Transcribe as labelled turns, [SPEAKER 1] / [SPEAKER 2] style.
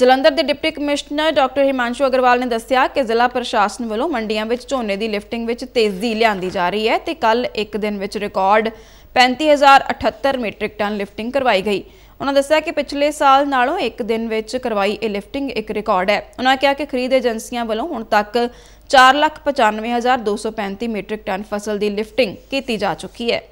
[SPEAKER 1] ਜਲੰਧਰ ਦੇ deputy commissioner doctor Himanshu Agarwal ਨੇ ਦੱਸਿਆ ਕਿ ਜ਼ਿਲ੍ਹਾ ਪ੍ਰਸ਼ਾਸਨ ਵੱਲੋਂ ਮੰਡੀਆਂ ਵਿੱਚ ਝੋਨੇ ਦੀ ਲਿਫਟਿੰਗ ਵਿੱਚ ਤੇਜ਼ੀ ਲਿਆਂਦੀ ਜਾ ਰਹੀ ਹੈ ਤੇ ਕੱਲ ਇੱਕ ਦਿਨ ਵਿੱਚ ਰਿਕਾਰਡ 35078 ਮੀਟ੍ਰਿਕ ਟਨ ਲਿਫਟਿੰਗ ਕਰਵਾਈ ਗਈ ਉਹਨਾਂ ਦੱਸਿਆ ਕਿ ਪਿਛਲੇ ਸਾਲ ਨਾਲੋਂ ਇੱਕ ਦਿਨ ਵਿੱਚ ਕਰਵਾਈ ਇਹ ਲਿਫਟਿੰਗ ਇੱਕ ਰਿਕਾਰਡ ਹੈ ਉਹਨਾਂ ਕਿਹਾ ਕਿ ਖਰੀਦ ਏਜੰਸੀਆਂ ਵੱਲੋਂ ਹੁਣ ਤੱਕ 495235 ਮੀਟ੍ਰਿਕ ਟਨ ਫਸਲ ਦੀ ਲਿਫਟਿੰਗ ਕੀਤੀ ਜਾ ਚੁੱਕੀ ਹੈ